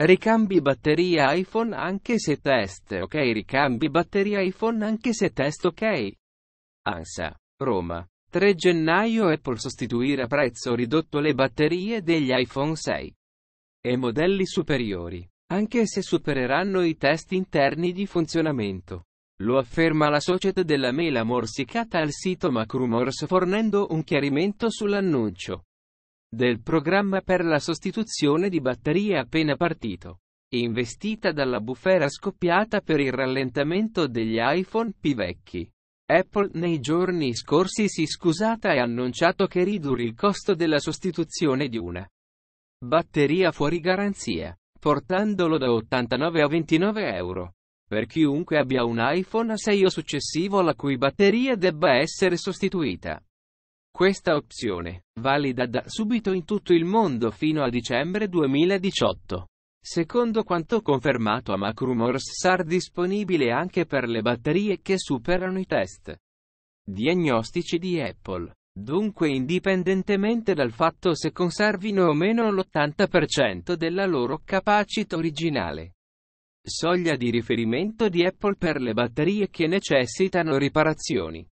Ricambi batteria iPhone anche se test, ok? Ricambi batteria iPhone anche se test, ok? ANSA, Roma. 3 gennaio Apple sostituire a prezzo ridotto le batterie degli iPhone 6 e modelli superiori, anche se supereranno i test interni di funzionamento. Lo afferma la società della mela morsicata al sito Macrumors fornendo un chiarimento sull'annuncio del programma per la sostituzione di batterie appena partito, investita dalla bufera scoppiata per il rallentamento degli iPhone P vecchi. Apple nei giorni scorsi si è scusata e ha annunciato che ridurre il costo della sostituzione di una batteria fuori garanzia, portandolo da 89 a 29 euro. Per chiunque abbia un iPhone 6 o successivo la cui batteria debba essere sostituita. Questa opzione, valida da subito in tutto il mondo fino a dicembre 2018. Secondo quanto confermato a Macrumors sarà disponibile anche per le batterie che superano i test diagnostici di Apple. Dunque indipendentemente dal fatto se conservino o meno l'80% della loro capacità originale. Soglia di riferimento di Apple per le batterie che necessitano riparazioni.